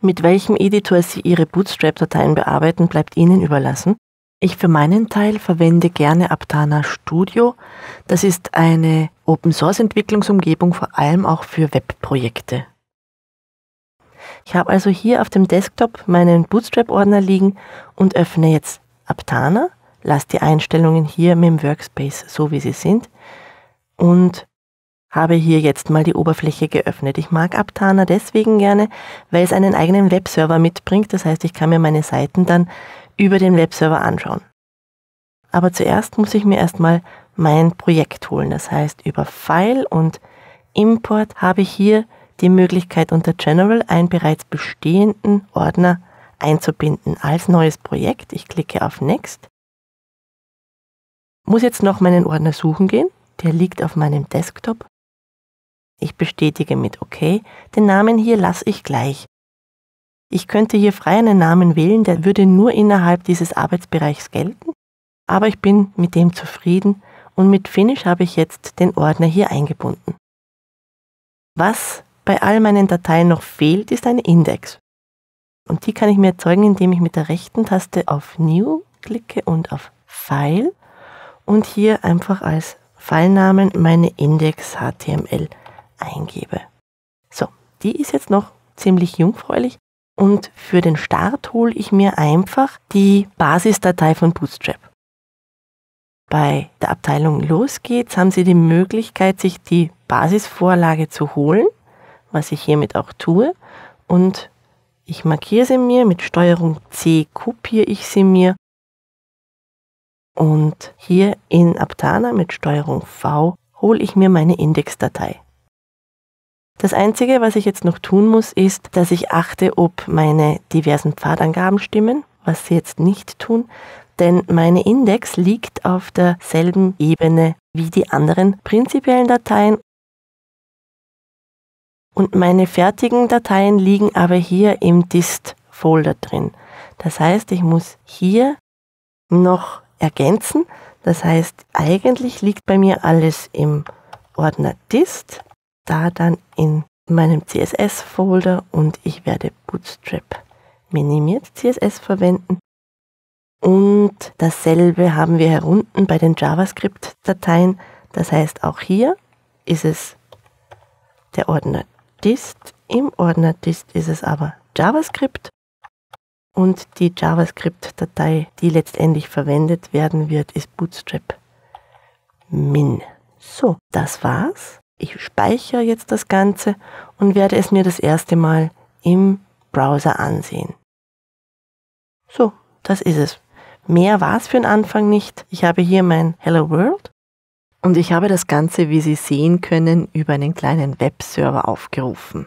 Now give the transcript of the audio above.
Mit welchem Editor Sie Ihre Bootstrap-Dateien bearbeiten, bleibt Ihnen überlassen. Ich für meinen Teil verwende gerne Aptana Studio. Das ist eine Open-Source-Entwicklungsumgebung, vor allem auch für Webprojekte. Ich habe also hier auf dem Desktop meinen Bootstrap-Ordner liegen und öffne jetzt Aptana, lasse die Einstellungen hier mit dem Workspace so, wie sie sind und habe hier jetzt mal die Oberfläche geöffnet. Ich mag Abtana deswegen gerne, weil es einen eigenen Webserver mitbringt. Das heißt, ich kann mir meine Seiten dann über den Webserver anschauen. Aber zuerst muss ich mir erstmal mein Projekt holen. Das heißt, über File und Import habe ich hier die Möglichkeit unter General einen bereits bestehenden Ordner einzubinden als neues Projekt. Ich klicke auf Next. Muss jetzt noch meinen Ordner suchen gehen. Der liegt auf meinem Desktop. Ich bestätige mit OK, den Namen hier lasse ich gleich. Ich könnte hier frei einen Namen wählen, der würde nur innerhalb dieses Arbeitsbereichs gelten, aber ich bin mit dem zufrieden und mit Finish habe ich jetzt den Ordner hier eingebunden. Was bei all meinen Dateien noch fehlt, ist ein Index. Und die kann ich mir erzeugen, indem ich mit der rechten Taste auf New klicke und auf File und hier einfach als Filenamen meine Index.html eingebe. So, die ist jetzt noch ziemlich jungfräulich und für den Start hole ich mir einfach die Basisdatei von Bootstrap. Bei der Abteilung Los geht's haben Sie die Möglichkeit, sich die Basisvorlage zu holen, was ich hiermit auch tue. Und ich markiere sie mir, mit Steuerung C kopiere ich sie mir und hier in Aptana mit Steuerung V hole ich mir meine Indexdatei. Das Einzige, was ich jetzt noch tun muss, ist, dass ich achte, ob meine diversen Pfadangaben stimmen, was sie jetzt nicht tun, denn meine Index liegt auf derselben Ebene wie die anderen prinzipiellen Dateien und meine fertigen Dateien liegen aber hier im Dist-Folder drin. Das heißt, ich muss hier noch ergänzen. Das heißt, eigentlich liegt bei mir alles im Ordner Dist da dann in meinem CSS-Folder und ich werde Bootstrap minimiert CSS verwenden. Und dasselbe haben wir hier unten bei den JavaScript-Dateien. Das heißt, auch hier ist es der Ordner dist. Im Ordner dist ist es aber JavaScript. Und die JavaScript-Datei, die letztendlich verwendet werden wird, ist Bootstrap min. So, das war's ich speichere jetzt das Ganze und werde es mir das erste Mal im Browser ansehen. So, das ist es. Mehr war es für den Anfang nicht. Ich habe hier mein Hello World und ich habe das Ganze, wie Sie sehen können, über einen kleinen Webserver aufgerufen.